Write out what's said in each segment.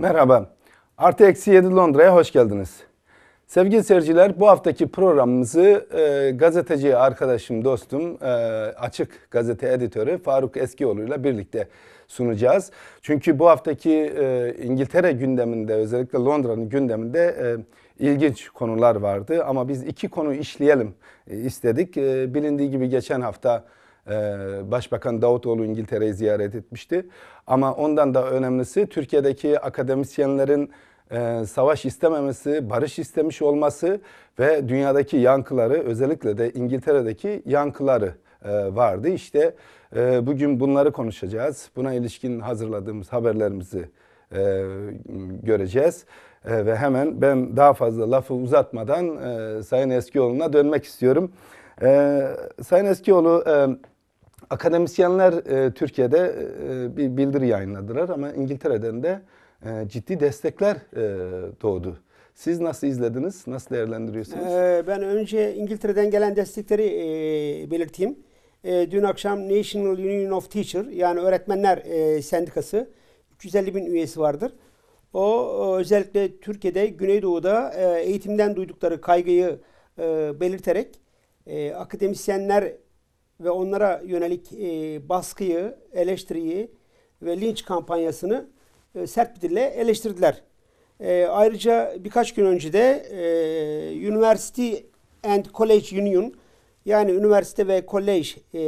Merhaba, Artı Eksi 7 Londra'ya hoş geldiniz. Sevgili seyirciler, bu haftaki programımızı e, gazeteci arkadaşım, dostum, e, Açık Gazete editörü Faruk Eskioğlu ile birlikte sunacağız. Çünkü bu haftaki e, İngiltere gündeminde, özellikle Londra'nın gündeminde e, ilginç konular vardı. Ama biz iki konu işleyelim e, istedik. E, bilindiği gibi geçen hafta... Ee, Başbakan Davutoğlu İngiltere'yi ziyaret etmişti. Ama ondan da önemlisi Türkiye'deki akademisyenlerin e, savaş istememesi, barış istemiş olması ve dünyadaki yankıları özellikle de İngiltere'deki yankıları e, vardı. İşte e, bugün bunları konuşacağız. Buna ilişkin hazırladığımız haberlerimizi göreceğiz. ve hemen ben daha fazla lafı uzatmadan Sayın Eskioğlu'na dönmek istiyorum. Sayın Eskioğlu... Akademisyenler e, Türkiye'de e, e, bir bildiri yayınladılar ama İngiltere'den de e, ciddi destekler e, doğdu. Siz nasıl izlediniz? Nasıl değerlendiriyorsunuz? Ee, ben önce İngiltere'den gelen destekleri e, belirteyim. E, dün akşam National Union of Teacher yani Öğretmenler e, Sendikası 350 bin üyesi vardır. O e, özellikle Türkiye'de Güneydoğu'da e, eğitimden duydukları kaygıyı e, belirterek e, akademisyenler ve onlara yönelik e, baskıyı, eleştiriyi ve linç kampanyasını e, sert bir dille eleştirdiler. E, ayrıca birkaç gün önce de e, University and College Union yani üniversite ve kolej e,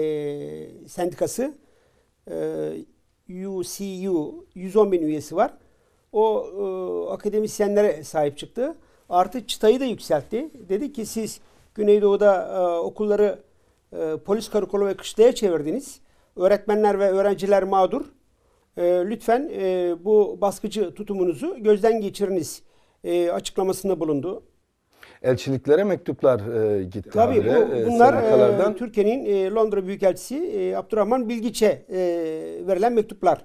sendikası e, UCU 110 bin üyesi var. O e, akademisyenlere sahip çıktı. Artı çıtayı da yükseltti. Dedi ki siz Güneydoğu'da e, okulları e, polis karakolu ve kışlaya çevirdiniz. Öğretmenler ve öğrenciler mağdur. E, lütfen e, bu baskıcı tutumunuzu gözden geçiriniz e, açıklamasında bulundu. Elçiliklere mektuplar e, gitti. Tabii habire. bu, e, bunlar e, Türkiye'nin e, Londra Büyükelçisi e, Abdurrahman Bilgiç'e e, verilen mektuplar.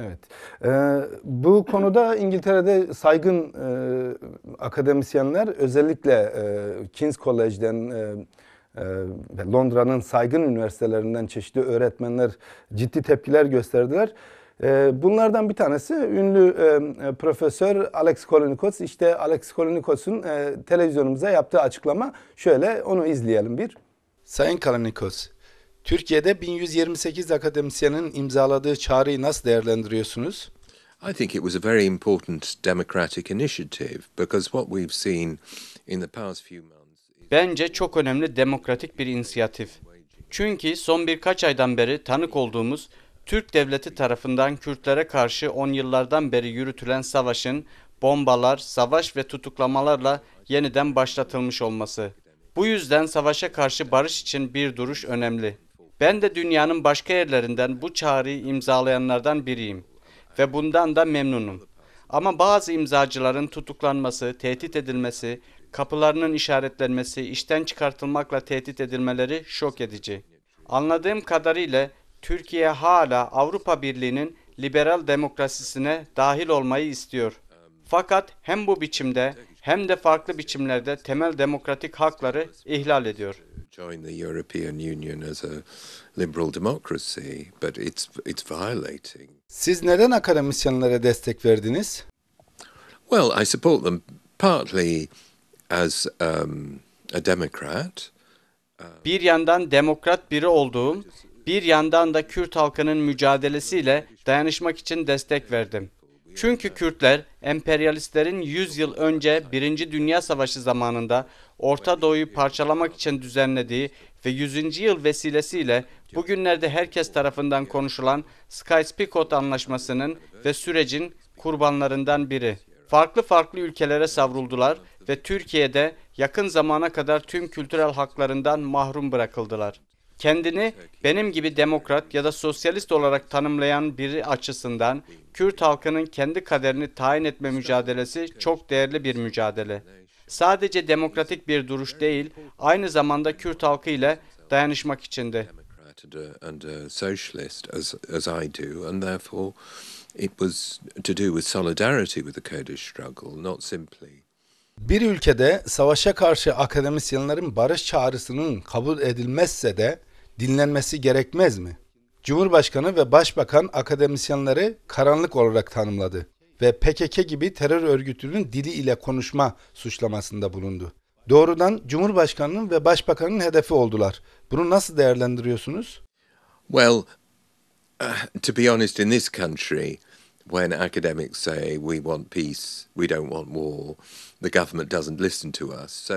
Evet. Ee, bu konuda İngiltere'de saygın e, akademisyenler özellikle e, King's College'den e, ee, Londra'nın saygın üniversitelerinden çeşitli öğretmenler ciddi tepkiler gösterdiler. Ee, bunlardan bir tanesi ünlü e, e, profesör Alex Kolinikos. İşte Alex Kolinikos'un e, televizyonumuza yaptığı açıklama şöyle onu izleyelim bir. Sayın Kolinikos, Türkiye'de 1128 akademisyenin imzaladığı çağrıyı nasıl değerlendiriyorsunuz? I think it was a very important democratic initiative because what we've seen in the past few months Bence çok önemli demokratik bir inisiyatif. Çünkü son birkaç aydan beri tanık olduğumuz Türk devleti tarafından Kürtlere karşı 10 yıllardan beri yürütülen savaşın bombalar, savaş ve tutuklamalarla yeniden başlatılmış olması. Bu yüzden savaşa karşı barış için bir duruş önemli. Ben de dünyanın başka yerlerinden bu çağrıyı imzalayanlardan biriyim ve bundan da memnunum. Ama bazı imzacıların tutuklanması, tehdit edilmesi, kapılarının işaretlenmesi, işten çıkartılmakla tehdit edilmeleri şok edici. Anladığım kadarıyla Türkiye hala Avrupa Birliği'nin liberal demokrasisine dahil olmayı istiyor. Fakat hem bu biçimde hem de farklı biçimlerde temel demokratik hakları ihlal ediyor. Join the European Union as a liberal democracy, but it's it's violating. Siz neden akademisyenlere destek verdiniz? Well, I support them partly as um, a Democrat. Bir yandan demokrat biri olduğum, bir yandan da Kürt halkının mücadelesiyle dayanışmak için destek verdim. Çünkü Kürtler emperyalistlerin 100 yıl önce 1. Dünya Savaşı zamanında Orta Doğu'yu parçalamak için düzenlediği ve 100. yıl vesilesiyle bugünlerde herkes tarafından konuşulan Sykes-Picot anlaşmasının ve sürecin kurbanlarından biri. Farklı farklı ülkelere savruldular ve Türkiye'de yakın zamana kadar tüm kültürel haklarından mahrum bırakıldılar. Kendini benim gibi demokrat ya da sosyalist olarak tanımlayan biri açısından Kürt halkının kendi kaderini tayin etme mücadelesi çok değerli bir mücadele. Sadece demokratik bir duruş değil, aynı zamanda Kürt halkı ile dayanışmak içindi. It was to do with solidarity with the Kurdish struggle, not simply bir ülkede savaşa karşı akademisyenlerin barış çağrısının kabul edilmezse de dinlenmesi gerekmez mi? Cumhurbaşkanı ve Başbakan akademisyenleri karanlık olarak tanımladı ve PKK gibi terör örgütünün dili ile konuşma suçlamasında bulundu. Doğrudan Cumhurbaşkanının ve Başbakanın hedefi oldular. Bunu nasıl değerlendiriyorsunuz? Well, Uh, to be honest, in this country, when academics say we want peace, we don't want war, the government doesn't listen to us. So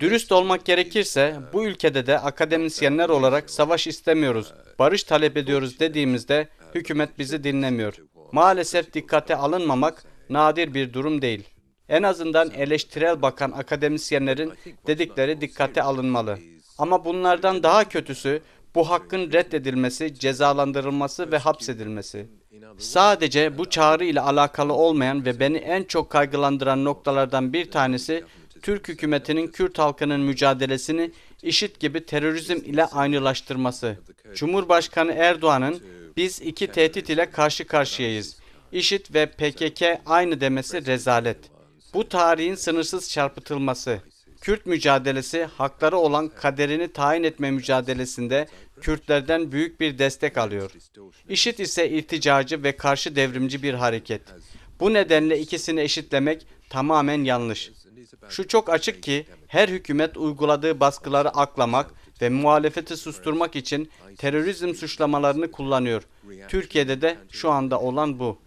Dürüst olmak gerekirse bu ülkede de akademisyenler olarak savaş istemiyoruz, barış talep ediyoruz dediğimizde hükümet bizi dinlemiyor. Maalesef dikkate alınmamak nadir bir durum değil. En azından eleştirel bakan akademisyenlerin dedikleri dikkate alınmalı. Ama bunlardan daha kötüsü bu hakkın reddedilmesi, cezalandırılması ve hapsedilmesi. Sadece bu çağrı ile alakalı olmayan ve beni en çok kaygılandıran noktalardan bir tanesi Türk hükümetinin Kürt halkının mücadelesini işit gibi terörizm ile aynılaştırması. Cumhurbaşkanı Erdoğan'ın biz iki tehdit ile karşı karşıyayız. IŞİD ve PKK aynı demesi rezalet. Bu tarihin sınırsız çarpıtılması. Kürt mücadelesi hakları olan kaderini tayin etme mücadelesinde Kürtlerden büyük bir destek alıyor. İşit ise irticacı ve karşı devrimci bir hareket. Bu nedenle ikisini eşitlemek tamamen yanlış. Şu çok açık ki her hükümet uyguladığı baskıları aklamak ve muhalefeti susturmak için terörizm suçlamalarını kullanıyor. Türkiye'de de şu anda olan bu.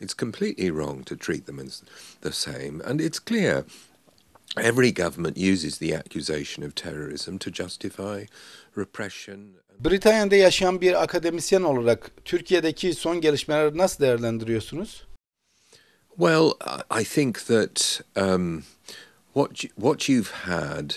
it's completely wrong to treat them as the same and it's clear Every government uses the accusation of terrorism to justify repression. Britanya'da yaşayan bir akademisyen olarak Türkiye'deki son gelişmeleri nasıl değerlendiriyorsunuz? Well, I think that um, what what you've had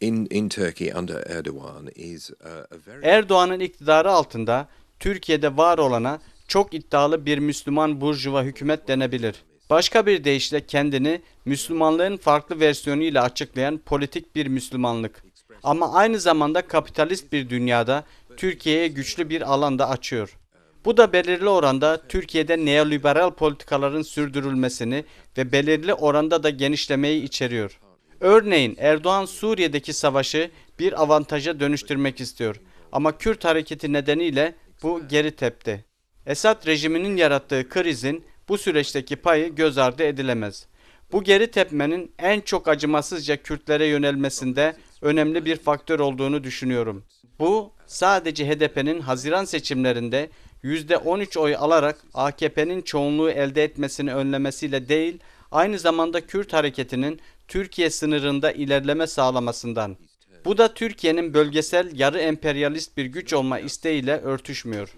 in in Turkey under Erdogan is a, very Erdoğan'ın iktidarı altında Türkiye'de var olana çok iddialı bir Müslüman burjuva hükümet denebilir. Başka bir deyişle kendini Müslümanlığın farklı versiyonuyla açıklayan politik bir Müslümanlık. Ama aynı zamanda kapitalist bir dünyada Türkiye'ye güçlü bir alanda açıyor. Bu da belirli oranda Türkiye'de neoliberal politikaların sürdürülmesini ve belirli oranda da genişlemeyi içeriyor. Örneğin Erdoğan Suriye'deki savaşı bir avantaja dönüştürmek istiyor ama Kürt hareketi nedeniyle bu geri tepti. Esad rejiminin yarattığı krizin bu süreçteki payı göz ardı edilemez. Bu geri tepmenin en çok acımasızca Kürtlere yönelmesinde önemli bir faktör olduğunu düşünüyorum. Bu sadece HDP'nin Haziran seçimlerinde %13 oy alarak AKP'nin çoğunluğu elde etmesini önlemesiyle değil, aynı zamanda Kürt hareketinin Türkiye sınırında ilerleme sağlamasından. Bu da Türkiye'nin bölgesel yarı emperyalist bir güç olma isteğiyle örtüşmüyor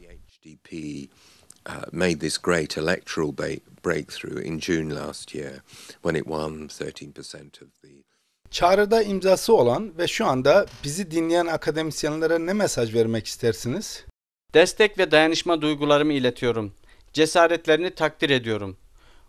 uh, made this great electoral ba- breakthrough in June last year when it won 13% of the Çağrıda imzası olan ve şu anda bizi dinleyen akademisyenlere ne mesaj vermek istersiniz? Destek ve dayanışma duygularımı iletiyorum. Cesaretlerini takdir ediyorum.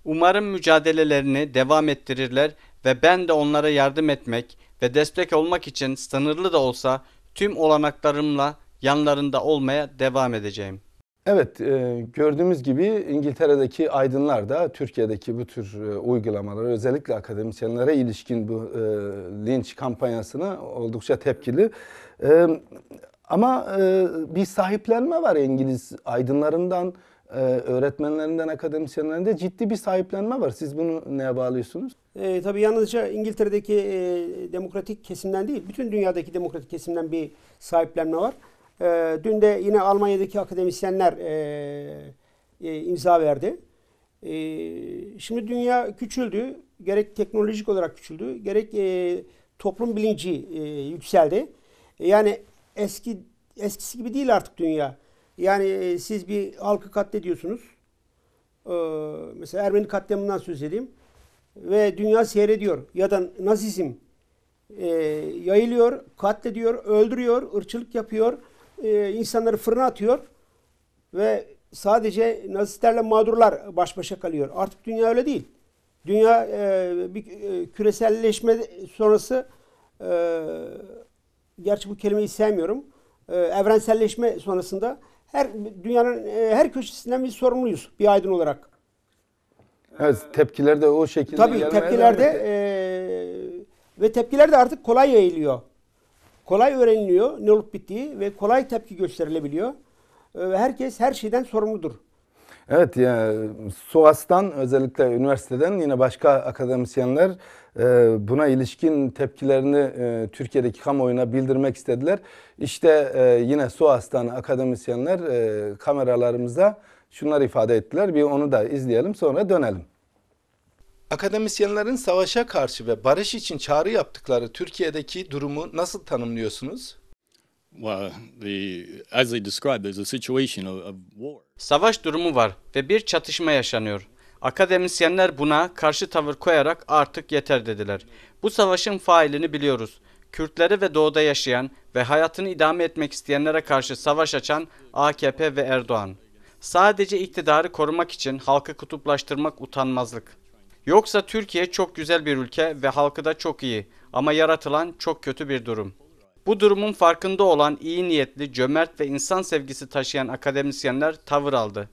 Umarım mücadelelerini devam ettirirler ve ben de onlara yardım etmek ve destek olmak için sınırlı da olsa tüm olanaklarımla yanlarında olmaya devam edeceğim. Evet, e, gördüğümüz gibi İngiltere'deki aydınlar da Türkiye'deki bu tür e, uygulamaları, özellikle akademisyenlere ilişkin bu e, linç kampanyasına oldukça tepkili. ama bir sahiplenme var İngiliz aydınlarından, öğretmenlerinden, akademisyenlerinde ciddi bir sahiplenme var. Siz bunu neye bağlıyorsunuz? E, tabii yalnızca İngiltere'deki demokratik kesimden değil, bütün dünyadaki demokratik kesimden bir sahiplenme var. E, dün de yine Almanya'daki akademisyenler e, e, imza verdi. E, şimdi dünya küçüldü. Gerek teknolojik olarak küçüldü, gerek e, toplum bilinci e, yükseldi. E, yani eski eskisi gibi değil artık dünya. Yani e, siz bir halkı katlediyorsunuz. Ee, mesela Ermeni katliamından söz edeyim. Ve dünya seyrediyor. Ya da Nazizm e, yayılıyor, katlediyor, öldürüyor, ırçılık yapıyor e, insanları fırına atıyor ve sadece nazistlerle mağdurlar baş başa kalıyor. Artık dünya öyle değil. Dünya e, bir e, küreselleşme sonrası e, gerçi bu kelimeyi sevmiyorum. evrenselleşme sonrasında her dünyanın her köşesinden biz sorumluyuz bir aydın olarak. Evet, tepkiler de o şekilde Tabii tepkilerde e, ve tepkiler de artık kolay yayılıyor kolay öğreniliyor ne olup bittiği ve kolay tepki gösterilebiliyor. Ve ee, herkes her şeyden sorumludur. Evet yani SUAS'tan özellikle üniversiteden yine başka akademisyenler e, buna ilişkin tepkilerini e, Türkiye'deki kamuoyuna bildirmek istediler. İşte e, yine SUAS'tan akademisyenler e, kameralarımıza şunları ifade ettiler. Bir onu da izleyelim sonra dönelim. Akademisyenlerin savaşa karşı ve barış için çağrı yaptıkları Türkiye'deki durumu nasıl tanımlıyorsunuz? Savaş durumu var ve bir çatışma yaşanıyor. Akademisyenler buna karşı tavır koyarak artık yeter dediler. Bu savaşın failini biliyoruz. Kürtleri ve doğuda yaşayan ve hayatını idame etmek isteyenlere karşı savaş açan AKP ve Erdoğan. Sadece iktidarı korumak için halkı kutuplaştırmak utanmazlık. Yoksa Türkiye çok güzel bir ülke ve halkı da çok iyi ama yaratılan çok kötü bir durum. Bu durumun farkında olan iyi niyetli, cömert ve insan sevgisi taşıyan akademisyenler tavır aldı.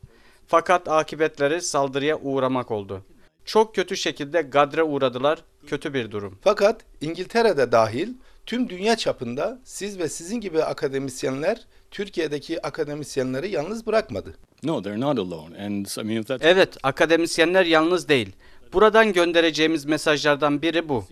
Fakat akıbetleri saldırıya uğramak oldu. Çok kötü şekilde gadre uğradılar, kötü bir durum. Fakat İngiltere'de dahil tüm dünya çapında siz ve sizin gibi akademisyenler Türkiye'deki akademisyenleri yalnız bırakmadı. Evet, akademisyenler yalnız değil. Buradan göndereceğimiz mesajlardan biri bu.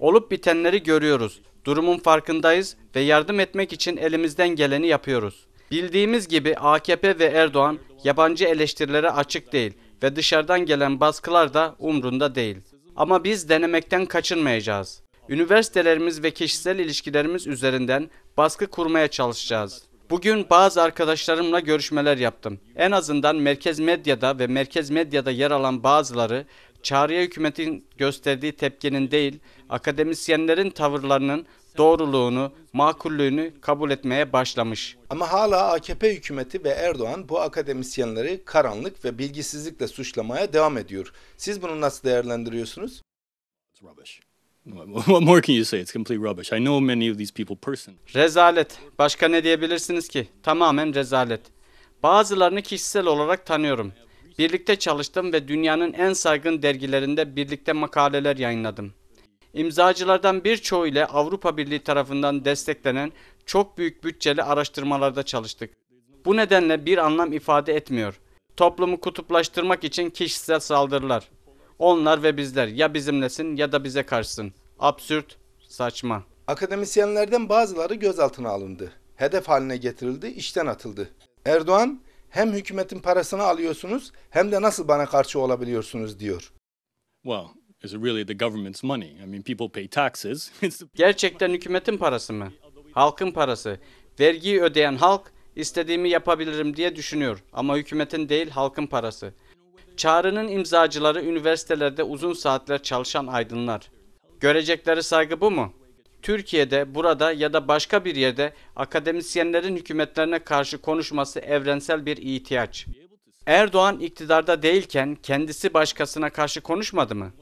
Olup bitenleri görüyoruz. Durumun farkındayız ve yardım etmek için elimizden geleni yapıyoruz. Bildiğimiz gibi AKP ve Erdoğan yabancı eleştirilere açık değil ve dışarıdan gelen baskılar da umrunda değil. Ama biz denemekten kaçınmayacağız. Üniversitelerimiz ve kişisel ilişkilerimiz üzerinden baskı kurmaya çalışacağız. Bugün bazı arkadaşlarımla görüşmeler yaptım. En azından merkez medyada ve merkez medyada yer alan bazıları çağrıya hükümetin gösterdiği tepkinin değil, akademisyenlerin tavırlarının doğruluğunu, makullüğünü kabul etmeye başlamış. Ama hala AKP hükümeti ve Erdoğan bu akademisyenleri karanlık ve bilgisizlikle suçlamaya devam ediyor. Siz bunu nasıl değerlendiriyorsunuz? What more can you say? It's complete rubbish. I know many of these people personally. Rezalet. Başka ne diyebilirsiniz ki? Tamamen rezalet. Bazılarını kişisel olarak tanıyorum. Birlikte çalıştım ve dünyanın en saygın dergilerinde birlikte makaleler yayınladım. İmzacılardan birçoğu ile Avrupa Birliği tarafından desteklenen çok büyük bütçeli araştırmalarda çalıştık. Bu nedenle bir anlam ifade etmiyor. Toplumu kutuplaştırmak için kişisel saldırılar. Onlar ve bizler ya bizimlesin ya da bize karşısın. Absürt, saçma. Akademisyenlerden bazıları gözaltına alındı. Hedef haline getirildi, işten atıldı. Erdoğan hem hükümetin parasını alıyorsunuz hem de nasıl bana karşı olabiliyorsunuz diyor. Well, is it really the government's money? I mean, people pay taxes. Gerçekten hükümetin parası mı? Halkın parası. Vergiyi ödeyen halk istediğimi yapabilirim diye düşünüyor ama hükümetin değil halkın parası. Çağrının imzacıları üniversitelerde uzun saatler çalışan aydınlar. Görecekleri saygı bu mu? Türkiye'de, burada ya da başka bir yerde akademisyenlerin hükümetlerine karşı konuşması evrensel bir ihtiyaç. Erdoğan iktidarda değilken kendisi başkasına karşı konuşmadı mı?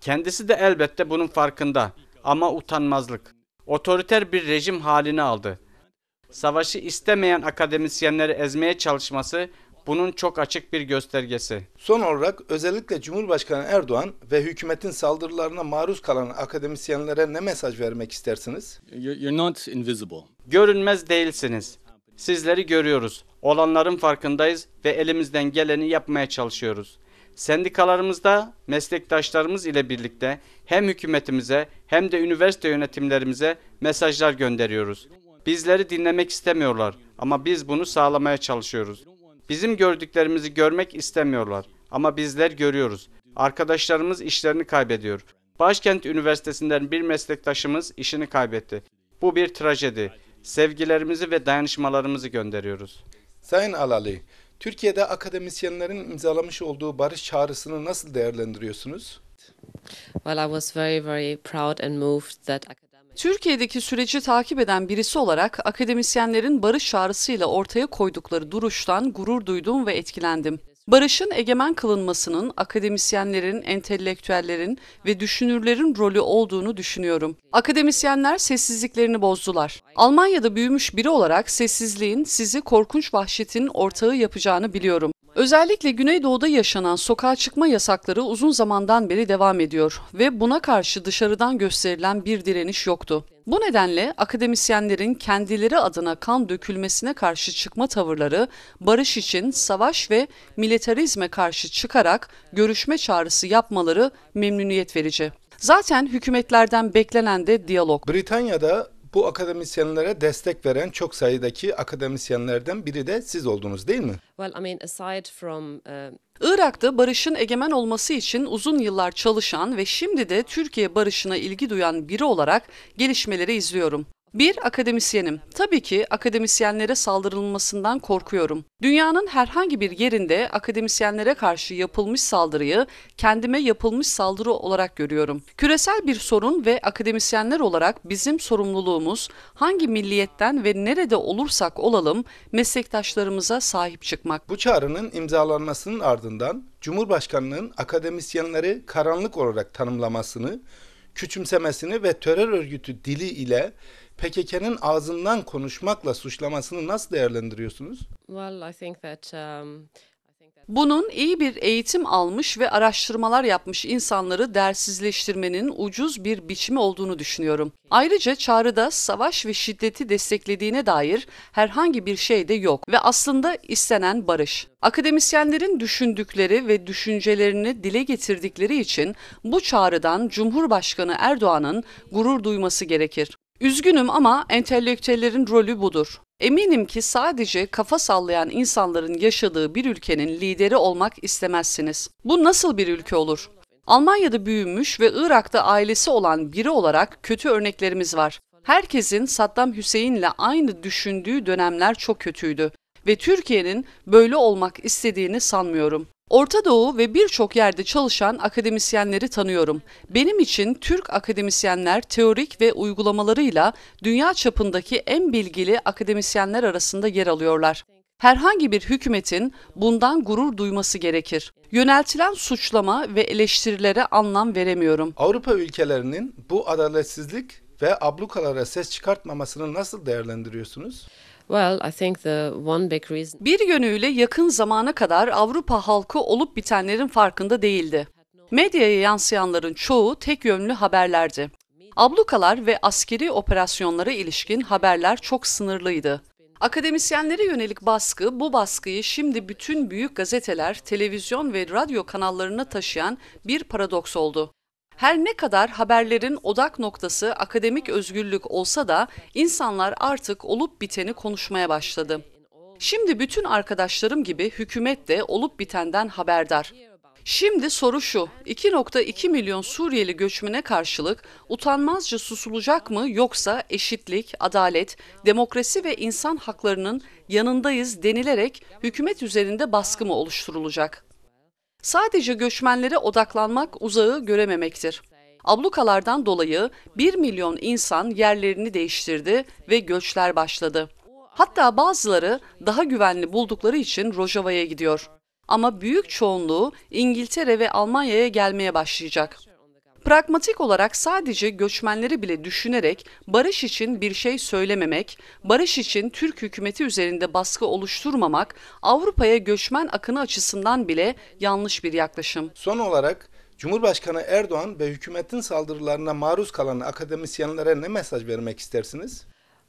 Kendisi de elbette bunun farkında ama utanmazlık. Otoriter bir rejim halini aldı. Savaşı istemeyen akademisyenleri ezmeye çalışması bunun çok açık bir göstergesi. Son olarak özellikle Cumhurbaşkanı Erdoğan ve hükümetin saldırılarına maruz kalan akademisyenlere ne mesaj vermek istersiniz? You're not invisible. Görünmez değilsiniz. Sizleri görüyoruz. Olanların farkındayız ve elimizden geleni yapmaya çalışıyoruz. Sendikalarımızda meslektaşlarımız ile birlikte hem hükümetimize hem de üniversite yönetimlerimize mesajlar gönderiyoruz. Bizleri dinlemek istemiyorlar ama biz bunu sağlamaya çalışıyoruz. Bizim gördüklerimizi görmek istemiyorlar ama bizler görüyoruz. Arkadaşlarımız işlerini kaybediyor. Başkent Üniversitesi'nden bir meslektaşımız işini kaybetti. Bu bir trajedi. Sevgilerimizi ve dayanışmalarımızı gönderiyoruz. Sayın Alali, Türkiye'de akademisyenlerin imzalamış olduğu barış çağrısını nasıl değerlendiriyorsunuz? Well, I was very, very proud and moved that Türkiye'deki süreci takip eden birisi olarak akademisyenlerin barış çağrısıyla ortaya koydukları duruştan gurur duydum ve etkilendim. Barışın egemen kılınmasının akademisyenlerin, entelektüellerin ve düşünürlerin rolü olduğunu düşünüyorum. Akademisyenler sessizliklerini bozdular. Almanya'da büyümüş biri olarak sessizliğin sizi korkunç vahşetin ortağı yapacağını biliyorum. Özellikle Güneydoğu'da yaşanan sokağa çıkma yasakları uzun zamandan beri devam ediyor ve buna karşı dışarıdan gösterilen bir direniş yoktu. Bu nedenle akademisyenlerin kendileri adına kan dökülmesine karşı çıkma tavırları barış için savaş ve militarizme karşı çıkarak görüşme çağrısı yapmaları memnuniyet verici. Zaten hükümetlerden beklenen de diyalog. Britanya'da bu akademisyenlere destek veren çok sayıdaki akademisyenlerden biri de siz oldunuz değil mi? Well, I mean, aside from uh... Irak'ta barışın egemen olması için uzun yıllar çalışan ve şimdi de Türkiye barışına ilgi duyan biri olarak gelişmeleri izliyorum. Bir, akademisyenim. Tabii ki akademisyenlere saldırılmasından korkuyorum. Dünyanın herhangi bir yerinde akademisyenlere karşı yapılmış saldırıyı kendime yapılmış saldırı olarak görüyorum. Küresel bir sorun ve akademisyenler olarak bizim sorumluluğumuz hangi milliyetten ve nerede olursak olalım meslektaşlarımıza sahip çıkmak. Bu çağrının imzalanmasının ardından Cumhurbaşkanının akademisyenleri karanlık olarak tanımlamasını, küçümsemesini ve terör örgütü dili ile PKK'nın ağzından konuşmakla suçlamasını nasıl değerlendiriyorsunuz? Well, I think that um, bunun iyi bir eğitim almış ve araştırmalar yapmış insanları dersizleştirmenin ucuz bir biçimi olduğunu düşünüyorum. Ayrıca çağrıda savaş ve şiddeti desteklediğine dair herhangi bir şey de yok ve aslında istenen barış. Akademisyenlerin düşündükleri ve düşüncelerini dile getirdikleri için bu çağrıdan Cumhurbaşkanı Erdoğan'ın gurur duyması gerekir. Üzgünüm ama entelektüellerin rolü budur. Eminim ki sadece kafa sallayan insanların yaşadığı bir ülkenin lideri olmak istemezsiniz. Bu nasıl bir ülke olur? Almanya'da büyümüş ve Irak'ta ailesi olan biri olarak kötü örneklerimiz var. Herkesin Saddam Hüseyin'le aynı düşündüğü dönemler çok kötüydü ve Türkiye'nin böyle olmak istediğini sanmıyorum. Orta Doğu ve birçok yerde çalışan akademisyenleri tanıyorum. Benim için Türk akademisyenler teorik ve uygulamalarıyla dünya çapındaki en bilgili akademisyenler arasında yer alıyorlar. Herhangi bir hükümetin bundan gurur duyması gerekir. Yöneltilen suçlama ve eleştirilere anlam veremiyorum. Avrupa ülkelerinin bu adaletsizlik ve ablukalara ses çıkartmamasını nasıl değerlendiriyorsunuz? Bir yönüyle yakın zamana kadar Avrupa halkı olup bitenlerin farkında değildi. Medyaya yansıyanların çoğu tek yönlü haberlerdi. Ablukalar ve askeri operasyonlara ilişkin haberler çok sınırlıydı. Akademisyenlere yönelik baskı, bu baskıyı şimdi bütün büyük gazeteler, televizyon ve radyo kanallarına taşıyan bir paradoks oldu. Her ne kadar haberlerin odak noktası akademik özgürlük olsa da insanlar artık olup biteni konuşmaya başladı. Şimdi bütün arkadaşlarım gibi hükümet de olup bitenden haberdar. Şimdi soru şu, 2.2 milyon Suriyeli göçmene karşılık utanmazca susulacak mı yoksa eşitlik, adalet, demokrasi ve insan haklarının yanındayız denilerek hükümet üzerinde baskı mı oluşturulacak? sadece göçmenlere odaklanmak uzağı görememektir. Ablukalardan dolayı 1 milyon insan yerlerini değiştirdi ve göçler başladı. Hatta bazıları daha güvenli buldukları için Rojava'ya gidiyor. Ama büyük çoğunluğu İngiltere ve Almanya'ya gelmeye başlayacak. Pragmatik olarak sadece göçmenleri bile düşünerek barış için bir şey söylememek, barış için Türk hükümeti üzerinde baskı oluşturmamak Avrupa'ya göçmen akını açısından bile yanlış bir yaklaşım. Son olarak Cumhurbaşkanı Erdoğan ve hükümetin saldırılarına maruz kalan akademisyenlere ne mesaj vermek istersiniz?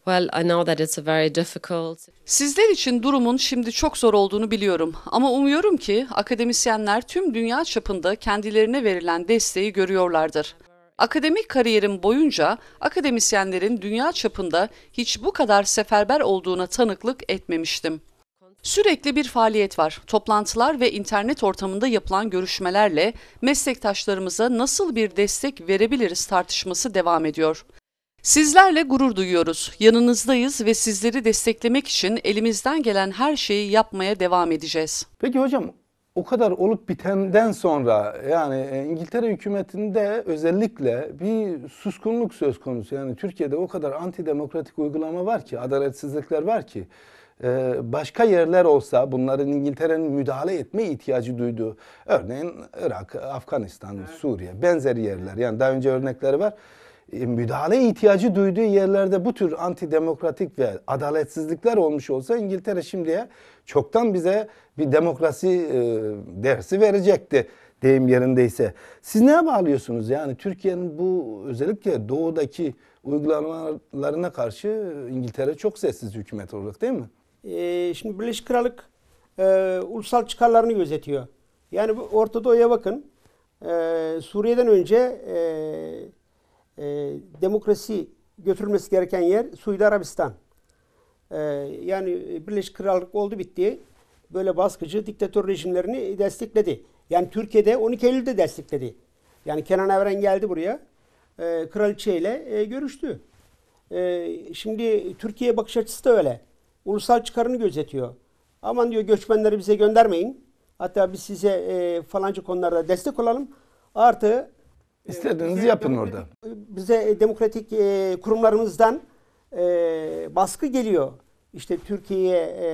Well, I know that it's a very difficult. Sizler için durumun şimdi çok zor olduğunu biliyorum ama umuyorum ki akademisyenler tüm dünya çapında kendilerine verilen desteği görüyorlardır. Akademik kariyerim boyunca akademisyenlerin dünya çapında hiç bu kadar seferber olduğuna tanıklık etmemiştim. Sürekli bir faaliyet var. Toplantılar ve internet ortamında yapılan görüşmelerle meslektaşlarımıza nasıl bir destek verebiliriz tartışması devam ediyor. Sizlerle gurur duyuyoruz. Yanınızdayız ve sizleri desteklemek için elimizden gelen her şeyi yapmaya devam edeceğiz. Peki hocam o kadar olup bitenden sonra yani e, İngiltere hükümetinde özellikle bir suskunluk söz konusu. Yani Türkiye'de o kadar antidemokratik uygulama var ki, adaletsizlikler var ki e, başka yerler olsa bunların İngiltere'nin müdahale etme ihtiyacı duyduğu örneğin Irak, Afganistan, Suriye benzeri yerler yani daha önce örnekleri var. E, müdahale ihtiyacı duyduğu yerlerde bu tür antidemokratik ve adaletsizlikler olmuş olsa İngiltere şimdiye çoktan bize bir demokrasi e, dersi verecekti deyim yerindeyse. Siz ne bağlıyorsunuz? Yani Türkiye'nin bu özellikle doğudaki uygulamalarına karşı İngiltere çok sessiz hükümet olarak değil mi? Ee, şimdi Birleşik Krallık e, ulusal çıkarlarını gözetiyor. Yani bu Orta Doğu'ya bakın. E, Suriye'den önce e, e, demokrasi götürülmesi gereken yer Suudi Arabistan. E, yani Birleşik Krallık oldu bitti. Böyle baskıcı diktatör rejimlerini destekledi. Yani Türkiye'de 12 Eylül'de destekledi. Yani Kenan Evren geldi buraya. E, kraliçe ile e, görüştü. E, şimdi Türkiye bakış açısı da öyle. Ulusal çıkarını gözetiyor. Aman diyor göçmenleri bize göndermeyin. Hatta biz size e, falanca konularda destek olalım. Artı İstediğinizi bize yapın orada. Bize e, demokratik e, kurumlarımızdan e, baskı geliyor. İşte Türkiye'ye e,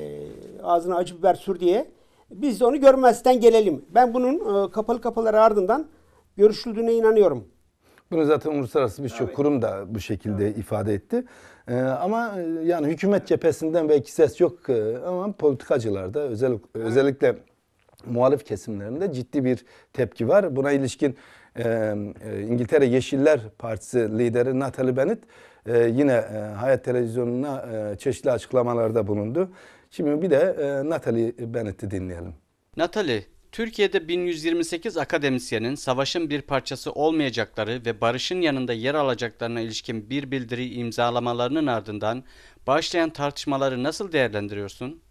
e, ağzına acı biber sür diye. Biz de onu görmezden gelelim. Ben bunun e, kapalı kapıları ardından görüşüldüğüne inanıyorum. Bunu zaten uluslararası birçok kurum da bu şekilde evet. ifade etti. Ee, ama e, yani hükümet cephesinden belki ses yok e, ama politikacılar da özel, evet. özellikle muhalif kesimlerinde ciddi bir tepki var. Buna ilişkin e, e, İngiltere Yeşiller Partisi lideri Natalie Bennett e, yine e, Hayat Televizyonu'na e, çeşitli açıklamalarda bulundu. Şimdi bir de e, Natalie Bennett'i dinleyelim. Natalie, Türkiye'de 1128 akademisyenin savaşın bir parçası olmayacakları ve barışın yanında yer alacaklarına ilişkin bir bildiri imzalamalarının ardından başlayan tartışmaları nasıl değerlendiriyorsun?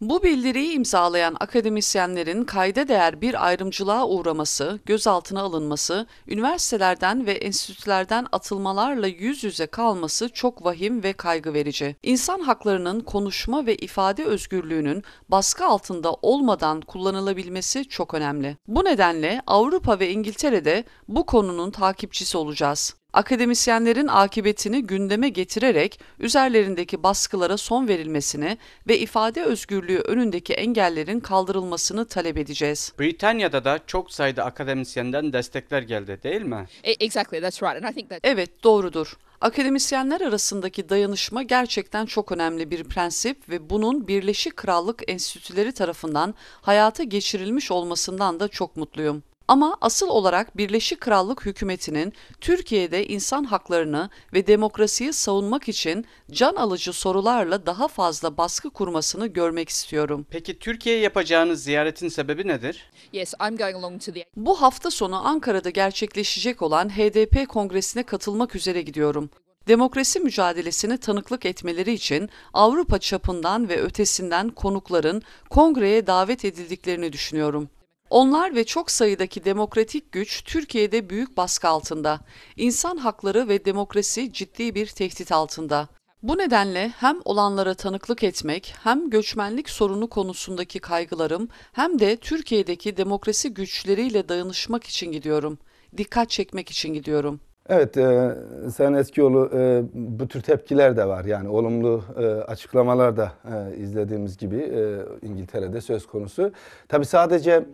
Bu bildiriyi imzalayan akademisyenlerin kayda değer bir ayrımcılığa uğraması, gözaltına alınması, üniversitelerden ve enstitülerden atılmalarla yüz yüze kalması çok vahim ve kaygı verici. İnsan haklarının konuşma ve ifade özgürlüğünün baskı altında olmadan kullanılabilmesi çok önemli. Bu nedenle Avrupa ve İngiltere'de bu konunun takipçisi olacağız akademisyenlerin akıbetini gündeme getirerek üzerlerindeki baskılara son verilmesini ve ifade özgürlüğü önündeki engellerin kaldırılmasını talep edeceğiz. Britanya'da da çok sayıda akademisyenden destekler geldi değil mi? E, exactly, that's right. And I think that... Evet, doğrudur. Akademisyenler arasındaki dayanışma gerçekten çok önemli bir prensip ve bunun Birleşik Krallık enstitüleri tarafından hayata geçirilmiş olmasından da çok mutluyum. Ama asıl olarak Birleşik Krallık hükümetinin Türkiye'de insan haklarını ve demokrasiyi savunmak için can alıcı sorularla daha fazla baskı kurmasını görmek istiyorum. Peki Türkiye'ye yapacağınız ziyaretin sebebi nedir? Yes, I'm going along to the... Bu hafta sonu Ankara'da gerçekleşecek olan HDP kongresine katılmak üzere gidiyorum demokrasi mücadelesine tanıklık etmeleri için Avrupa çapından ve ötesinden konukların kongreye davet edildiklerini düşünüyorum. Onlar ve çok sayıdaki demokratik güç Türkiye'de büyük baskı altında. İnsan hakları ve demokrasi ciddi bir tehdit altında. Bu nedenle hem olanlara tanıklık etmek, hem göçmenlik sorunu konusundaki kaygılarım, hem de Türkiye'deki demokrasi güçleriyle dayanışmak için gidiyorum. Dikkat çekmek için gidiyorum. Evet, e, Sayın Eskioğlu e, bu tür tepkiler de var. Yani olumlu e, açıklamalar da e, izlediğimiz gibi e, İngiltere'de söz konusu. Tabii sadece...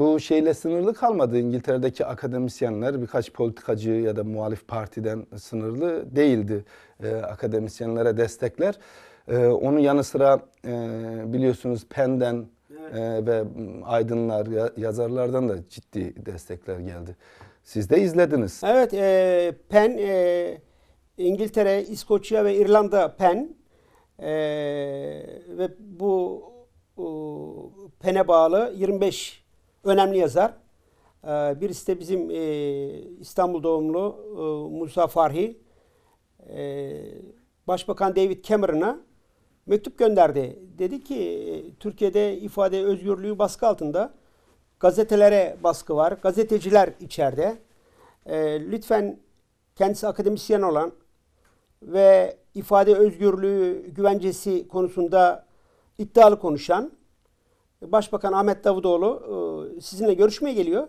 Bu şeyle sınırlı kalmadı. İngiltere'deki akademisyenler birkaç politikacı ya da muhalif partiden sınırlı değildi e, akademisyenlere destekler. E, onun yanı sıra e, biliyorsunuz Penn'den evet. e, ve aydınlar, ya, yazarlardan da ciddi destekler geldi. Siz de izlediniz. Evet, e, Penn, e, İngiltere, İskoçya ve İrlanda Penn e, ve bu e, Penn'e bağlı 25 önemli yazar. Ee, birisi de bizim e, İstanbul doğumlu e, Musa Farhi. Ee, Başbakan David Cameron'a mektup gönderdi. Dedi ki e, Türkiye'de ifade özgürlüğü baskı altında. Gazetelere baskı var. Gazeteciler içeride. Lütfen kendisi akademisyen olan ve ifade özgürlüğü güvencesi konusunda iddialı konuşan Başbakan Ahmet Davutoğlu e, sizinle görüşmeye geliyor.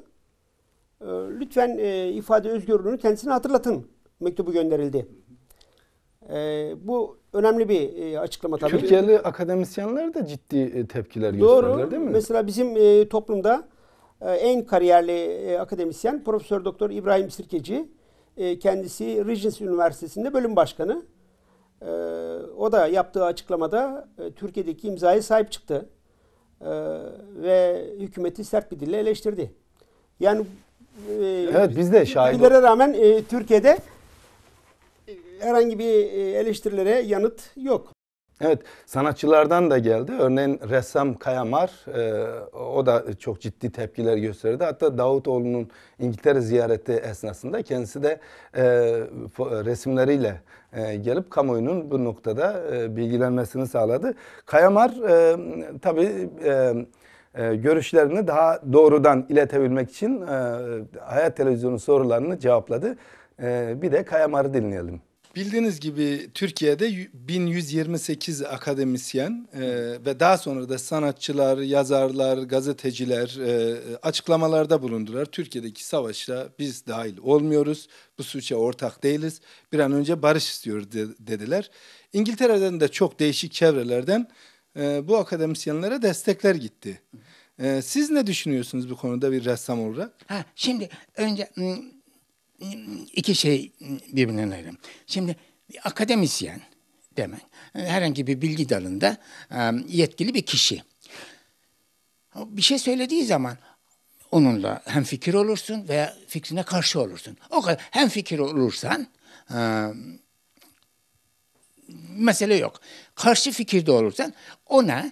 E, lütfen e, ifade özgürlüğünü kendisine hatırlatın. Mektubu gönderildi. Bu önemli bir açıklama tabii. Türkiye'li akademisyenler de ciddi tepkiler Doğru. gösterdiler değil mi? Mesela bizim toplumda en kariyerli akademisyen Profesör Doktor İbrahim Sirkeci. Kendisi Regents Üniversitesi'nde bölüm başkanı. O da yaptığı açıklamada Türkiye'deki imzaya sahip çıktı. Ee, ve hükümeti sert bir dille eleştirdi. Yani e, evet biz de şahit rağmen e, Türkiye'de e, herhangi bir eleştirilere yanıt yok. Evet, sanatçılardan da geldi. Örneğin ressam Kayamar, e, o da çok ciddi tepkiler gösterdi. Hatta Davutoğlu'nun İngiltere ziyareti esnasında kendisi de e, resimleriyle e, gelip kamuoyunun bu noktada e, bilgilenmesini sağladı. Kayamar e, tabii... E, e, görüşlerini daha doğrudan iletebilmek için e, Hayat Televizyonu sorularını cevapladı. E, bir de Kayamar'ı dinleyelim. Bildiğiniz gibi Türkiye'de 1128 akademisyen e, ve daha sonra da sanatçılar, yazarlar, gazeteciler e, açıklamalarda bulundular. Türkiye'deki savaşta biz dahil olmuyoruz, bu suça ortak değiliz, bir an önce barış istiyoruz de, dediler. İngiltere'den de çok değişik çevrelerden e, bu akademisyenlere destekler gitti. E, siz ne düşünüyorsunuz bu konuda bir ressam olarak? Ha, şimdi önce hmm, iki şey birbirinden ayrı. Şimdi akademisyen demek herhangi bir bilgi dalında yetkili bir kişi. Bir şey söylediği zaman onunla hem fikir olursun veya fikrine karşı olursun. O kadar hem fikir olursan mesele yok. Karşı fikirde olursan ona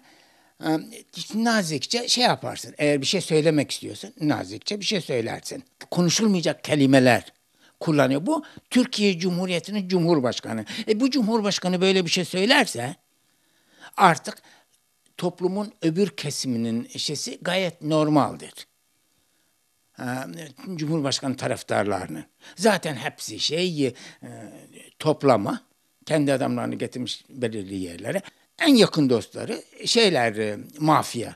nazikçe şey yaparsın. Eğer bir şey söylemek istiyorsan nazikçe bir şey söylersin. Konuşulmayacak kelimeler kullanıyor. Bu Türkiye Cumhuriyeti'nin Cumhurbaşkanı. E bu Cumhurbaşkanı böyle bir şey söylerse artık toplumun öbür kesiminin şeysi gayet normaldir. Cumhurbaşkanı taraftarlarının. Zaten hepsi şey e, toplama. Kendi adamlarını getirmiş belirli yerlere. En yakın dostları şeyler e, mafya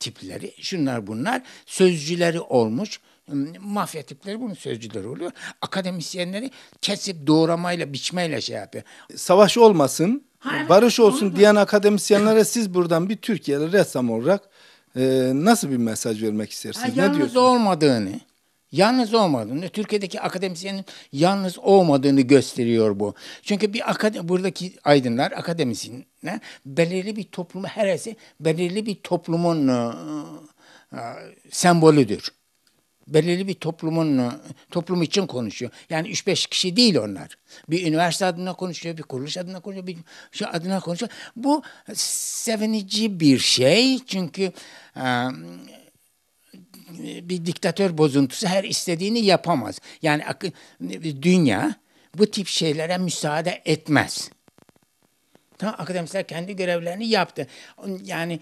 tipleri şunlar bunlar sözcüleri olmuş Hmm, mafya tipleri bunun sözcüleri oluyor. Akademisyenleri kesip doğramayla, biçmeyle şey yapıyor. Savaş olmasın, Hayır, barış olsun diyen akademisyenlere siz buradan bir Türkiye'li ressam olarak e, nasıl bir mesaj vermek istersiniz? Ha, ne yalnız olmadığını, yalnız olmadığını, Türkiye'deki akademisyenin yalnız olmadığını gösteriyor bu. Çünkü bir akade, buradaki aydınlar akademisyenler belirli bir toplumu, heresi belirli bir toplumun e, e, sembolüdür belirli bir toplumun e, toplum için konuşuyor. Yani 3-5 kişi değil onlar. Bir üniversite adına konuşuyor, bir kuruluş adına konuşuyor, bir şey adına konuşuyor. Bu sevinici bir şey çünkü e, bir diktatör bozuntusu her istediğini yapamaz. Yani dünya bu tip şeylere müsaade etmez. Tam akademisyenler kendi görevlerini yaptı. Yani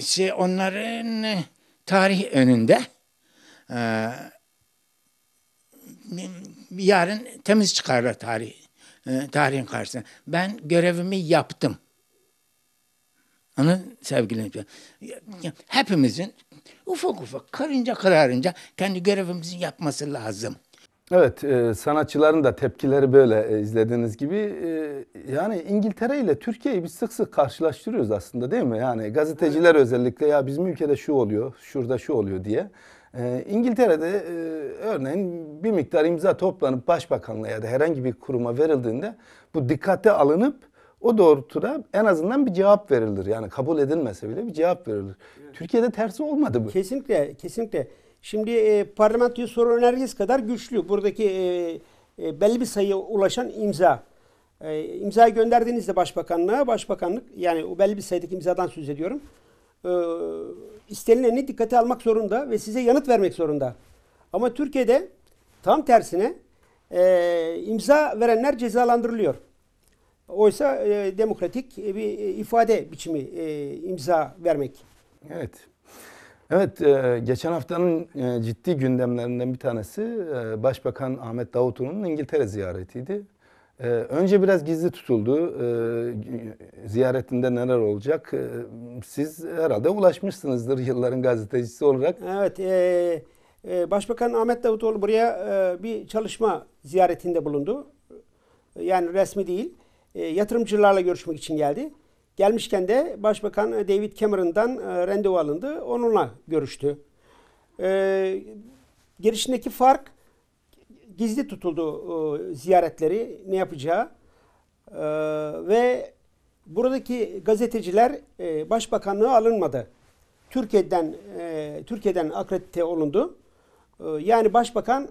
şey onların tarih önünde ee, yarın temiz çıkarlar tarih, e, tarihin karşısına. Ben görevimi yaptım. Onu sevgili hepimizin ufak ufak karınca kararınca kendi görevimizi yapması lazım. Evet, e, sanatçıların da tepkileri böyle e, izlediğiniz gibi. E, yani İngiltere ile Türkiye'yi biz sık sık karşılaştırıyoruz aslında değil mi? Yani gazeteciler evet. özellikle ya bizim ülkede şu oluyor, şurada şu oluyor diye. Ee, İngiltere'de e, örneğin bir miktar imza toplanıp başbakanlığa ya da herhangi bir kuruma verildiğinde bu dikkate alınıp o doğrultuda en azından bir cevap verilir. Yani kabul edilmese bile bir cevap verilir. Evet. Türkiye'de tersi olmadı bu. Kesinlikle, kesinlikle. Şimdi e, parlamentoya soru önergesi kadar güçlü. Buradaki e, e, belli bir sayıya ulaşan imza. E, imzayı gönderdiğinizde başbakanlığa, başbakanlık yani o belli bir sayıdaki imzadan söz ediyorum. E, istenileni dikkate almak zorunda ve size yanıt vermek zorunda. Ama Türkiye'de tam tersine e, imza verenler cezalandırılıyor. Oysa e, demokratik e, bir e, ifade biçimi e, imza vermek. Evet. Evet, e, geçen haftanın e, ciddi gündemlerinden bir tanesi e, Başbakan Ahmet Davutoğlu'nun İngiltere ziyaretiydi. Ee, önce biraz gizli tutuldu. Ee, ziyaretinde neler olacak? Ee, siz herhalde ulaşmışsınızdır yılların gazetecisi olarak. Evet. E, e, Başbakan Ahmet Davutoğlu buraya e, bir çalışma ziyaretinde bulundu. E, yani resmi değil. E, yatırımcılarla görüşmek için geldi. Gelmişken de Başbakan David Cameron'dan e, randevu alındı. Onunla görüştü. E, girişindeki fark gizli tutuldu e, ziyaretleri ne yapacağı e, ve buradaki gazeteciler e, başbakanlığa alınmadı. Türkiye'den e, Türkiye'den akredite olundu. E, yani başbakan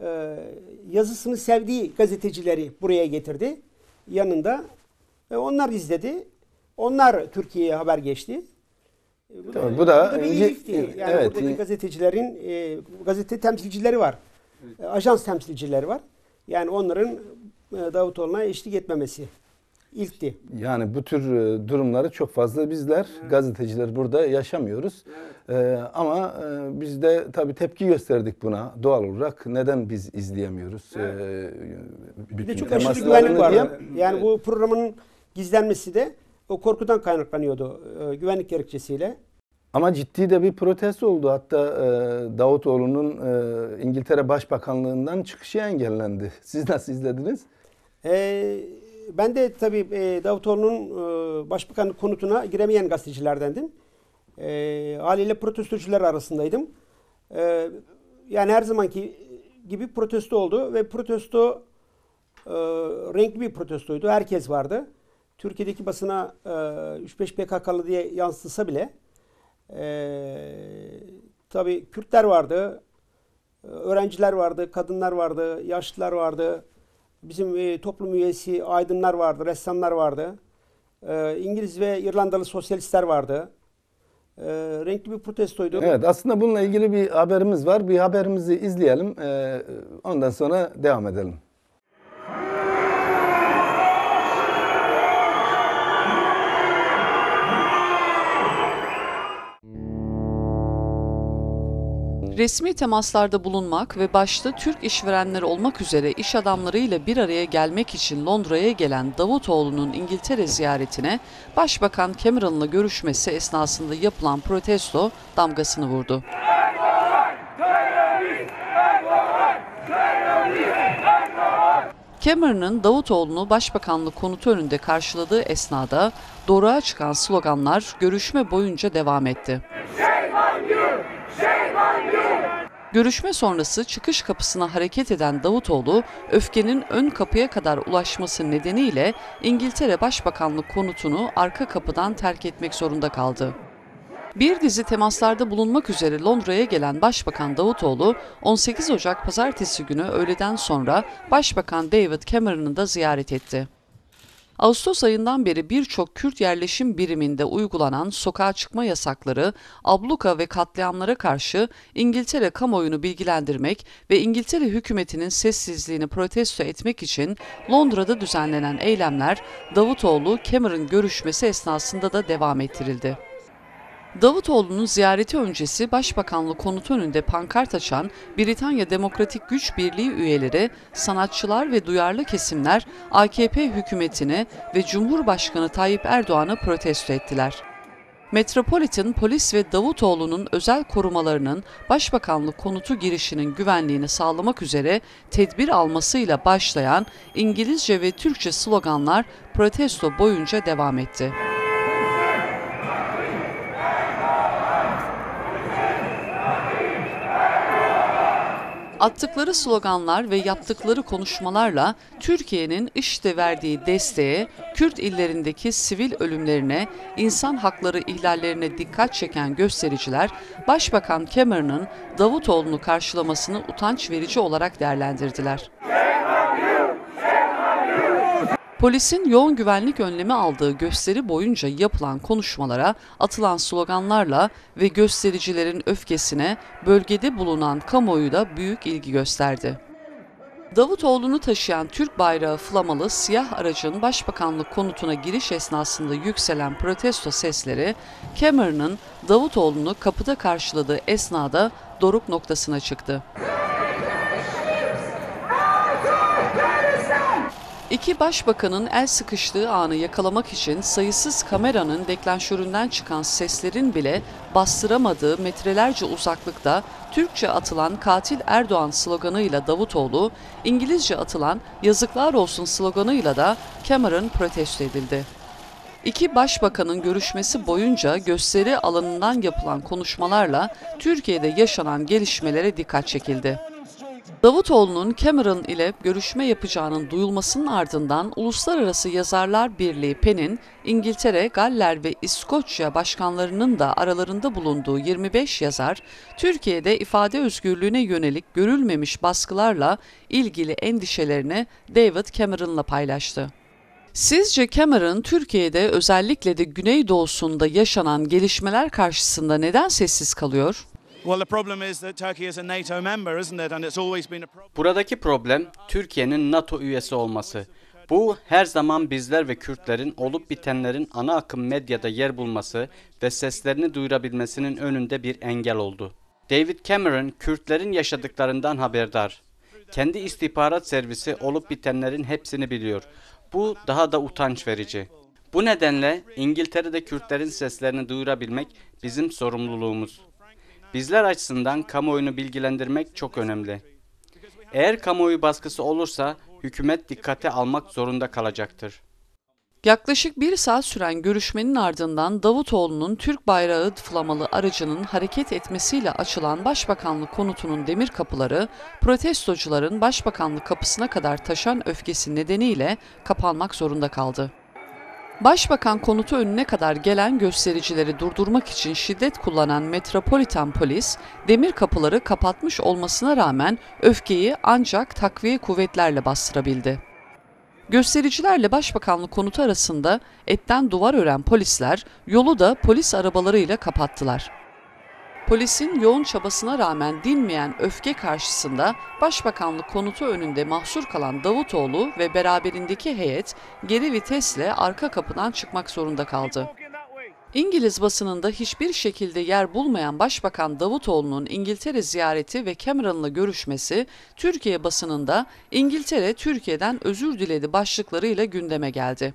e, yazısını sevdiği gazetecileri buraya getirdi yanında ve onlar izledi. Onlar Türkiye'ye haber geçti. E, bu da, Tabii, bu da, bu da bir iyilikti. Yani evet, buradaki gazetecilerin e, gazete temsilcileri var evet. E, ajans temsilcileri var. Yani onların e, Davutoğlu'na eşlik etmemesi ilkti. Yani bu tür e, durumları çok fazla bizler evet. gazeteciler burada yaşamıyoruz. Evet. Ee, ama biz de tabii tepki gösterdik buna doğal olarak. Neden biz izleyemiyoruz? Evet. Ee, bir de çok aşırı güvenlik var. Diye. Yani bu programın gizlenmesi de o korkudan kaynaklanıyordu. güvenlik gerekçesiyle. Ama ciddi de bir protesto oldu. Hatta e, Davutoğlu'nun e, İngiltere Başbakanlığından çıkışı engellendi. Siz nasıl izlediniz? E, ben de tabii e, Davutoğlu'nun e, başbakanlık konutuna giremeyen gazetecilerdendim. E, haliyle protestocular arasındaydım. E, yani her zamanki gibi protesto oldu ve protesto e, renkli bir protestoydu. Herkes vardı. Türkiye'deki basına e, 3-5 PKK'lı diye yansıtsa bile ee, tabii Kürtler vardı, öğrenciler vardı, kadınlar vardı, yaşlılar vardı. Bizim e, toplum üyesi aydınlar vardı, ressamlar vardı. Ee, İngiliz ve İrlandalı sosyalistler vardı. Ee, renkli bir protestoydu. Evet aslında bununla ilgili bir haberimiz var. Bir haberimizi izleyelim. Ee, ondan sonra devam edelim. Resmi temaslarda bulunmak ve başta Türk işverenleri olmak üzere iş adamlarıyla bir araya gelmek için Londra'ya gelen Davutoğlu'nun İngiltere ziyaretine Başbakan Cameron'la görüşmesi esnasında yapılan protesto damgasını vurdu. Cameron'ın Davutoğlu'nu Başbakanlık konutu önünde karşıladığı esnada doğruğa çıkan sloganlar görüşme boyunca devam etti. Görüşme sonrası çıkış kapısına hareket eden Davutoğlu, öfkenin ön kapıya kadar ulaşması nedeniyle İngiltere Başbakanlık konutunu arka kapıdan terk etmek zorunda kaldı. Bir dizi temaslarda bulunmak üzere Londra'ya gelen Başbakan Davutoğlu, 18 Ocak pazartesi günü öğleden sonra Başbakan David Cameron'ı da ziyaret etti. Ağustos ayından beri birçok Kürt yerleşim biriminde uygulanan sokağa çıkma yasakları, abluka ve katliamlara karşı İngiltere kamuoyunu bilgilendirmek ve İngiltere hükümetinin sessizliğini protesto etmek için Londra'da düzenlenen eylemler Davutoğlu-Cameron görüşmesi esnasında da devam ettirildi. Davutoğlu'nun ziyareti öncesi Başbakanlık konutu önünde pankart açan Britanya Demokratik Güç Birliği üyeleri, sanatçılar ve duyarlı kesimler AKP hükümetini ve Cumhurbaşkanı Tayyip Erdoğan'ı protesto ettiler. Metropolitan polis ve Davutoğlu'nun özel korumalarının Başbakanlık konutu girişinin güvenliğini sağlamak üzere tedbir almasıyla başlayan İngilizce ve Türkçe sloganlar protesto boyunca devam etti. Attıkları sloganlar ve yaptıkları konuşmalarla Türkiye'nin işte verdiği desteğe, Kürt illerindeki sivil ölümlerine, insan hakları ihlallerine dikkat çeken göstericiler, Başbakan Cameron'ın Davutoğlu'nu karşılamasını utanç verici olarak değerlendirdiler. Polisin yoğun güvenlik önlemi aldığı gösteri boyunca yapılan konuşmalara, atılan sloganlarla ve göstericilerin öfkesine bölgede bulunan kamuoyu da büyük ilgi gösterdi. Davutoğlu'nu taşıyan Türk bayrağı flamalı siyah aracın başbakanlık konutuna giriş esnasında yükselen protesto sesleri, Cameron'ın Davutoğlu'nu kapıda karşıladığı esnada doruk noktasına çıktı. İki başbakanın el sıkıştığı anı yakalamak için sayısız kameranın deklanşöründen çıkan seslerin bile bastıramadığı metrelerce uzaklıkta Türkçe atılan katil Erdoğan sloganıyla Davutoğlu, İngilizce atılan yazıklar olsun sloganıyla da Cameron protesto edildi. İki başbakanın görüşmesi boyunca gösteri alanından yapılan konuşmalarla Türkiye'de yaşanan gelişmelere dikkat çekildi. Davutoğlu'nun Cameron ile görüşme yapacağının duyulmasının ardından Uluslararası Yazarlar Birliği PEN'in İngiltere, Galler ve İskoçya başkanlarının da aralarında bulunduğu 25 yazar, Türkiye'de ifade özgürlüğüne yönelik görülmemiş baskılarla ilgili endişelerini David Cameron'la paylaştı. Sizce Cameron Türkiye'de özellikle de Güneydoğu'sunda yaşanan gelişmeler karşısında neden sessiz kalıyor? Buradaki problem Türkiye'nin NATO üyesi olması. Bu her zaman bizler ve Kürtlerin olup bitenlerin ana akım medyada yer bulması ve seslerini duyurabilmesinin önünde bir engel oldu. David Cameron Kürtlerin yaşadıklarından haberdar. Kendi istihbarat servisi olup bitenlerin hepsini biliyor. Bu daha da utanç verici. Bu nedenle İngiltere'de Kürtlerin seslerini duyurabilmek bizim sorumluluğumuz. Bizler açısından kamuoyunu bilgilendirmek çok önemli. Eğer kamuoyu baskısı olursa hükümet dikkate almak zorunda kalacaktır. Yaklaşık bir saat süren görüşmenin ardından Davutoğlu'nun Türk bayrağı flamalı aracının hareket etmesiyle açılan Başbakanlık konutunun demir kapıları, protestocuların Başbakanlık kapısına kadar taşan öfkesi nedeniyle kapanmak zorunda kaldı. Başbakan konutu önüne kadar gelen göstericileri durdurmak için şiddet kullanan Metropolitan Polis, demir kapıları kapatmış olmasına rağmen öfkeyi ancak takviye kuvvetlerle bastırabildi. Göstericilerle Başbakanlık konutu arasında etten duvar ören polisler yolu da polis arabalarıyla kapattılar. Polisin yoğun çabasına rağmen dinmeyen öfke karşısında Başbakanlık konutu önünde mahsur kalan Davutoğlu ve beraberindeki heyet geri vitesle arka kapıdan çıkmak zorunda kaldı. İngiliz basınında hiçbir şekilde yer bulmayan Başbakan Davutoğlu'nun İngiltere ziyareti ve Cameron'la görüşmesi, Türkiye basınında İngiltere Türkiye'den özür diledi başlıklarıyla gündeme geldi.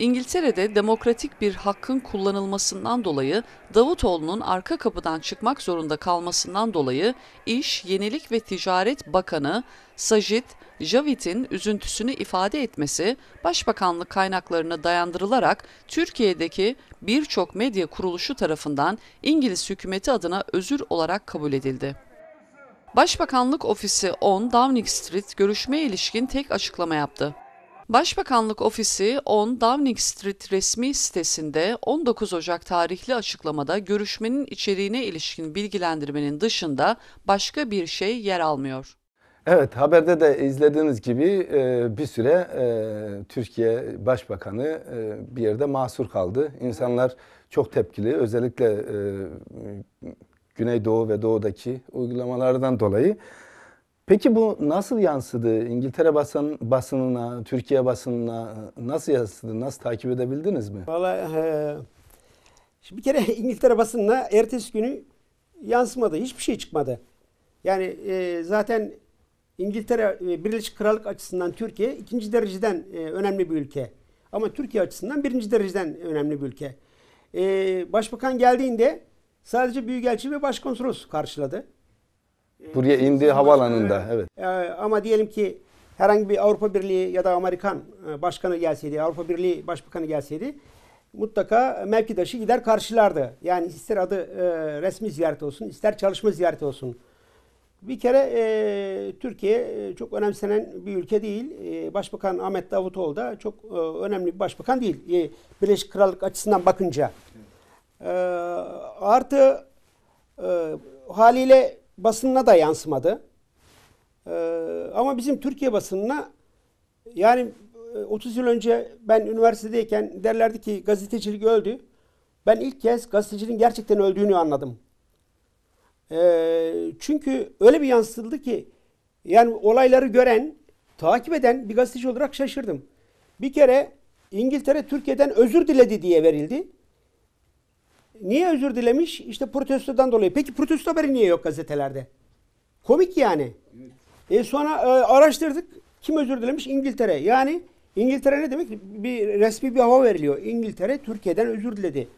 İngiltere'de demokratik bir hakkın kullanılmasından dolayı Davutoğlu'nun arka kapıdan çıkmak zorunda kalmasından dolayı İş, Yenilik ve Ticaret Bakanı Sajid Javid'in üzüntüsünü ifade etmesi başbakanlık kaynaklarına dayandırılarak Türkiye'deki birçok medya kuruluşu tarafından İngiliz hükümeti adına özür olarak kabul edildi. Başbakanlık Ofisi 10 Downing Street görüşmeye ilişkin tek açıklama yaptı. Başbakanlık Ofisi 10 Downing Street resmi sitesinde 19 Ocak tarihli açıklamada görüşmenin içeriğine ilişkin bilgilendirmenin dışında başka bir şey yer almıyor. Evet haberde de izlediğiniz gibi e, bir süre e, Türkiye Başbakanı e, bir yerde mahsur kaldı. İnsanlar çok tepkili özellikle Güneydoğu ve Doğu'daki uygulamalardan dolayı. Peki bu nasıl yansıdı? İngiltere basın, basınına, Türkiye basınına e, nasıl yansıdı? Nasıl takip edebildiniz mi? Valla e, bir kere İngiltere basınına ertesi günü yansımadı. Hiçbir şey çıkmadı. Yani e, zaten İngiltere, e, Birleşik Krallık açısından Türkiye ikinci dereceden e, önemli bir ülke. Ama Türkiye açısından birinci dereceden önemli bir ülke. E, başbakan geldiğinde sadece Büyükelçi ve Başkonsolos karşıladı. Ee, Buraya indi havalanında. Evet. Ama diyelim ki herhangi bir Avrupa Birliği ya da Amerikan e, başkanı gelseydi, Avrupa Birliği başbakanı gelseydi mutlaka mevkidaşı gider karşılardı. Yani ister adı e, resmi ziyaret olsun, ister çalışma ziyareti olsun. Bir kere e, Türkiye e, çok önemsenen bir ülke değil. E, Başbakan Ahmet Davutoğlu da çok e, önemli bir başbakan değil. E, Birleşik Krallık açısından bakınca. E, artı e, haliyle basınına da yansımadı. Ee, ama bizim Türkiye basınına yani 30 e, yıl önce ben üniversitedeyken derlerdi ki gazetecilik öldü. Ben ilk kez gazeteciliğin gerçekten öldüğünü anladım. Ee, çünkü öyle bir yansıtıldı ki yani olayları gören, takip eden bir gazeteci olarak şaşırdım. Bir kere İngiltere Türkiye'den özür diledi diye verildi. Niye özür dilemiş? İşte protestodan dolayı. Peki protesto haberi niye yok gazetelerde? Komik yani. E sonra e, araştırdık. Kim özür dilemiş? İngiltere. Yani İngiltere ne demek? Bir resmi bir hava veriliyor. İngiltere Türkiye'den özür diledi.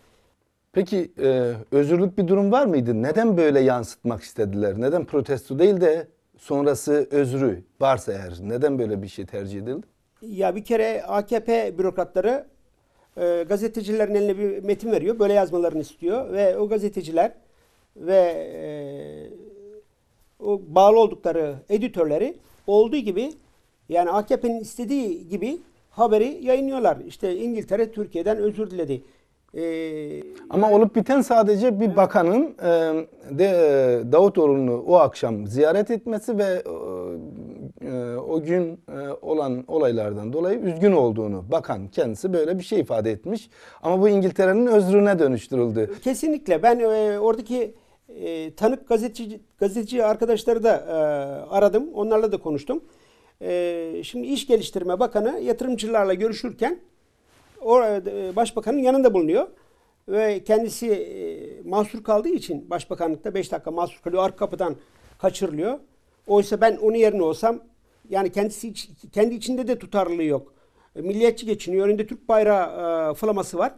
Peki e, özürlük bir durum var mıydı? Neden böyle yansıtmak istediler? Neden protesto değil de sonrası özrü varsa eğer neden böyle bir şey tercih edildi? Ya bir kere AKP bürokratları e, gazetecilerin eline bir metin veriyor. Böyle yazmalarını istiyor ve o gazeteciler ve e, o bağlı oldukları editörleri olduğu gibi yani AKP'nin istediği gibi haberi yayınlıyorlar. İşte İngiltere Türkiye'den özür diledi. Ee, Ama yani, olup biten sadece bir bakanın e, de, e, Davutoğlu'nu o akşam ziyaret etmesi ve e, ee, o gün e, olan olaylardan dolayı üzgün olduğunu bakan kendisi böyle bir şey ifade etmiş. Ama bu İngiltere'nin özrüne dönüştürüldü. Kesinlikle ben e, oradaki e, tanık gazeteci, gazeteci arkadaşları da aradım. Onlarla da konuştum. şimdi İş Geliştirme Bakanı yatırımcılarla görüşürken o, başbakanın yanında bulunuyor. Ve kendisi e, mahsur kaldığı için başbakanlıkta 5 dakika mahsur kalıyor. Arka kapıdan kaçırılıyor. Oysa ben onun yerine olsam yani kendisi kendi içinde de tutarlılığı yok. Milliyetçi geçiniyor. Önünde Türk bayrağı e, flaması var.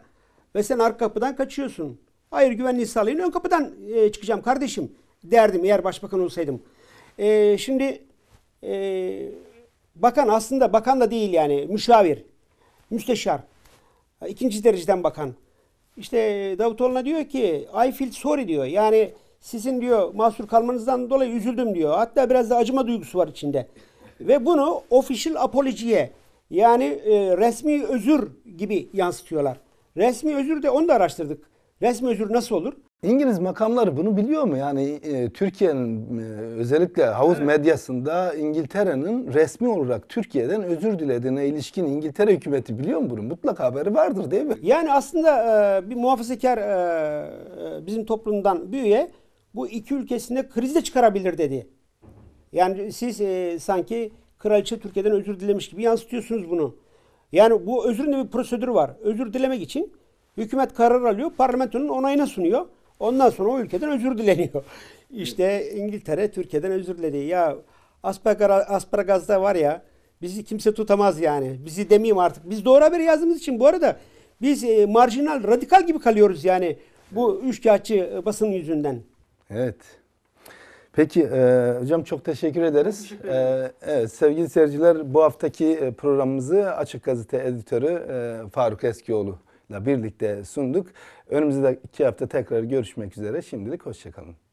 Ve sen arka kapıdan kaçıyorsun. Hayır güvenliği sağlayın. Ön kapıdan e, çıkacağım kardeşim derdim eğer başbakan olsaydım. E, şimdi e, bakan aslında bakan da değil yani müşavir, müsteşar. ikinci dereceden bakan. İşte Davutoğlu'na diyor ki I feel sorry diyor. Yani sizin diyor mahsur kalmanızdan dolayı üzüldüm diyor. Hatta biraz da acıma duygusu var içinde. Ve bunu official apolojiye yani e, resmi özür gibi yansıtıyorlar. Resmi özür de onu da araştırdık. Resmi özür nasıl olur? İngiliz makamları bunu biliyor mu? Yani e, Türkiye'nin e, özellikle havuz evet. medyasında İngiltere'nin resmi olarak Türkiye'den özür dilediğine ilişkin İngiltere hükümeti biliyor mu bunu? Mutlak haberi vardır değil mi? Yani aslında e, bir muhafazakar e, e bizim toplumdan bir üye bu iki ülkesinde kriz de çıkarabilir dedi. Yani siz e, sanki kraliçe Türkiye'den özür dilemiş gibi yansıtıyorsunuz bunu. Yani bu özrün de bir prosedürü var. Özür dilemek için hükümet karar alıyor, parlamentonun onayına sunuyor. Ondan sonra o ülkeden özür dileniyor. İşte İngiltere Türkiye'den özür diledi. Ya Asparagaz'da var ya bizi kimse tutamaz yani. Bizi demeyeyim artık. Biz doğru haber yazdığımız için bu arada biz e, marjinal, radikal gibi kalıyoruz yani bu üçkağıtçı e, basın yüzünden. Evet. Peki e, hocam çok teşekkür ederiz. Teşekkür e, evet sevgili seyirciler bu haftaki e, programımızı Açık Gazete editörü e, Faruk Eskioğlu ile birlikte sunduk. Önümüzdeki hafta tekrar görüşmek üzere. Şimdilik hoşçakalın.